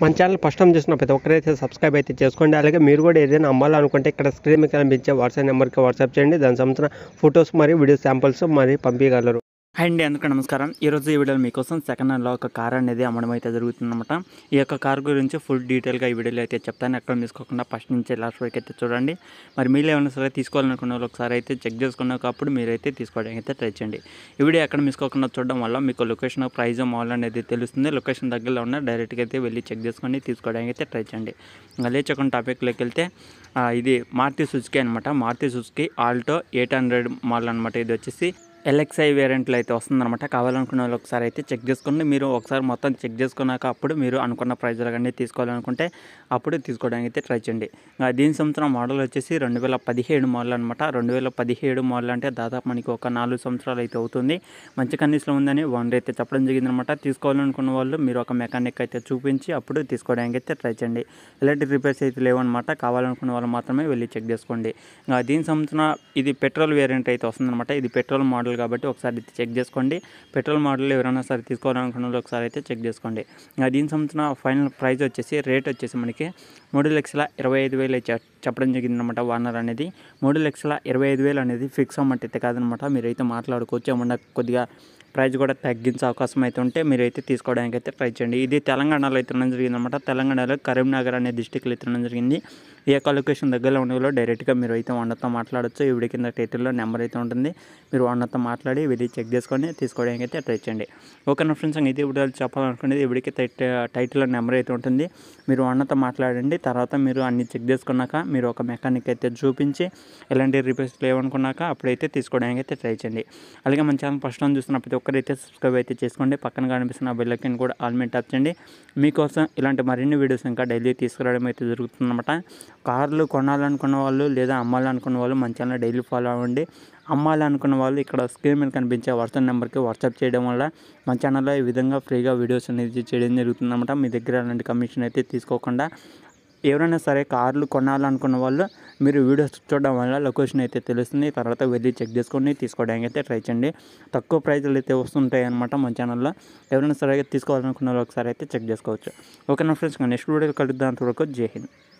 మన channel first time చూసిన ప్రతి ఒక్కరైతే సబ్స్క్రైబ్ అయితే చేసుకోండి అలాగే మీరు కూడా ఏదైనా అమ్మాలనుకుంటే ఇక్కడ స్క్రీన్ మీకు కనిపించే వాట్సాప్ నెంబర్కి వాట్సాప్ చేయండి దాని సంబంధించిన ఫొటోస్ మరియు వీడియో శాంపుల్స్ మరి పంపించగలరు హాయ్ అండి అందరికీ నమస్కారం ఈరోజు ఈ వీడియోలో మీకోసం సెకండ్ హ్యాండ్లో ఒక కార్ అనేది అమ్మడం అయితే జరుగుతుందన్నమాట ఈ యొక్క కార్ గురించి ఫుల్ డీటెయిల్గా ఈ వీడియోలో అయితే చెప్తాను ఎక్కడ తీసుకోకుండా ఫస్ట్ నుంచి లాస్ట్ వరకు అయితే చూడండి మరి మీరు ఏమైనా సరే తీసుకోవాలనుకున్న వాళ్ళు ఒకసారి అయితే చెక్ చేసుకున్నప్పుడు మీరైతే తీసుకోవడానికి అయితే ట్రై చేయండి ఈ వీడియో ఎక్కడ తీసుకోకుండా చూడడం వల్ల మీకు లొకేషన్ ప్రైజ్ మాల్ అనేది తెలుస్తుంది లొకేషన్ దగ్గరలో ఉన్న డైరెక్ట్గా అయితే వెళ్ళి చెక్ చేసుకొని తీసుకోవడానికి అయితే ట్రై చేయండి లేచకుండా టాపిక్లోకి వెళ్తే ఇది మార్తి సుజుకి అనమాట Maruti Suzuki Alto eight hundred మాల్ అనమాట ఇది వచ్చేసి ఎల్ఎక్స్ఐ వేరియంట్లు అయితే వస్తుందన్నమాట కావాలనుకున్న వాళ్ళు ఒకసారి అయితే చెక్ చేసుకోండి మీరు ఒకసారి మొత్తం చెక్ చేసుకున్నాక అప్పుడు మీరు అనుకున్న ప్రైజ్లు కానీ తీసుకోవాలనుకుంటే అప్పుడు తీసుకోవడానికి అయితే ట్రై చేయండి దీని సంవత్సరం మోడల్ వచ్చేసి రెండు వేల పదిహేడు మోడల్ అనమాట రెండు వేల పదిహేడు మోడల్ అంటే దాదాపు మనకి ఒక నాలుగు సంవత్సరాలు అయితే అవుతుంది మంచి కండిషన్లో ఉందని ఓనర్ అయితే చెప్పడం జరిగిందనమాట తీసుకోవాలనుకున్న వాళ్ళు మీరు ఒక మెకానిక్ అయితే చూపించి అప్పుడు తీసుకోవడానికి అయితే ట్రై చేయండి ఎలాంటి రిపేర్స్ అయితే లేవన్నమాట కావాలనుకున్న వాళ్ళు మాత్రమే వెళ్ళి చెక్ చేసుకోండి దీని సంవత్సరం ఇది పెట్రోల్ వేరియంట్ అయితే వస్తుందన్నమాట ఇది పెట్రోల్ మోడల్ మోడల్ కాబట్టి ఒకసారి అయితే చెక్ చేసుకోండి పెట్రోల్ మోడల్ ఎవరైనా సరే తీసుకోవాలనుకున్న ఒకసారి అయితే చెక్ చేసుకోండి దీని సంబంధించిన ఫైనల్ ప్రైస్ వచ్చేసి రేట్ వచ్చేసి మనకి మూడు లక్షల ఇరవై ఐదు వేలు చెప్పడం జరిగిందనమాట వార్నర్ అనేది మూడు లక్షల ఇరవై ఐదు వేలు అనేది ఫిక్స్ అమ్మట్ అయితే కాదనమాట మీరైతే మాట్లాడుకోవచ్చు ఏమన్నా కొద్దిగా ప్రైస్ కూడా తగ్గించే అవకాశం అయితే ఉంటే మీరైతే తీసుకోవడానికి అయితే ట్రై చేయండి ఇది తెలంగాణలో అయితే జరిగిందనమాట తెలంగాణలో కరీంనగర్ అనే డిస్టిక్లో అయితే జరిగింది ఏ యొక్క లొకేషన్ దగ్గరలో ఉండేలో డైరెక్ట్గా మీరు అయితే ఓనర్తో మాట్లాడచ్చు ఈ వీడియో కింద టైటిల్లో నెంబర్ అయితే ఉంటుంది మీరు ఓనర్తో మాట్లాడి వెళ్ళి చెక్ చేసుకొని తీసుకోవడానికి అయితే ట్రై చేయండి ఓకేనా ఫ్రెండ్స్ ఇది ఇప్పుడు చెప్పాలనుకునేది ఇవిడికి టైటిల్లో నెంబర్ అయితే ఉంటుంది మీరు ఓనర్తో మాట్లాడండి తర్వాత మీరు అన్ని చెక్ చేసుకున్నాక మీరు ఒక మెకానిక్ అయితే చూపించి ఎలాంటి రిపేర్స్ లేవనుకున్నాక అప్పుడైతే తీసుకోవడానికి అయితే ట్రై చేయండి అలాగే మన ఛానల్ ఫస్ట్ టైం చూస్తున్న ప్రతి ఒక్కరైతే సబ్స్క్రైబ్ అయితే చేసుకోండి పక్కన కనిపిస్తున్న బెల్లైకన్ కూడా ఆల్మెంట్ టచ్ చేయండి మీకోసం ఇలాంటి మరిన్ని వీడియోస్ ఇంకా డైలీ తీసుకురావడం అయితే జరుగుతుందన్నమాట కార్లు కొనాలనుకున్న వాళ్ళు లేదా అమ్మాలనుకున్న వాళ్ళు మంచిగా డైలీ ఫాలో అవ్వండి అమ్మాలనుకున్న వాళ్ళు ఇక్కడ స్క్రీన్ మీద కనిపించే వాట్సాప్ నెంబర్కి వాట్సాప్ చేయడం వల్ల మా ఛానల్లో ఈ విధంగా ఫ్రీగా వీడియోస్ అనేది చేయడం జరుగుతుందన్నమాట మీ దగ్గర అలాంటి కమిషన్ అయితే తీసుకోకుండా ఎవరైనా సరే కార్లు కొనాలనుకున్న వాళ్ళు మీరు వీడియోస్ చూడడం వల్ల లొకేషన్ అయితే తెలుస్తుంది తర్వాత వెళ్ళి చెక్ చేసుకొని తీసుకోవడానికి అయితే ట్రై చేయండి తక్కువ ప్రైజ్లు అయితే వస్తుంటాయి అనమాట మా ఛానల్లో ఎవరైనా సరే తీసుకోవాలనుకున్న వాళ్ళు ఒకసారి అయితే చెక్ చేసుకోవచ్చు ఓకే నా ఫ్రెండ్స్ నెక్స్ట్ వీడియో కలుద్దాం అంతవరకు జై హింద్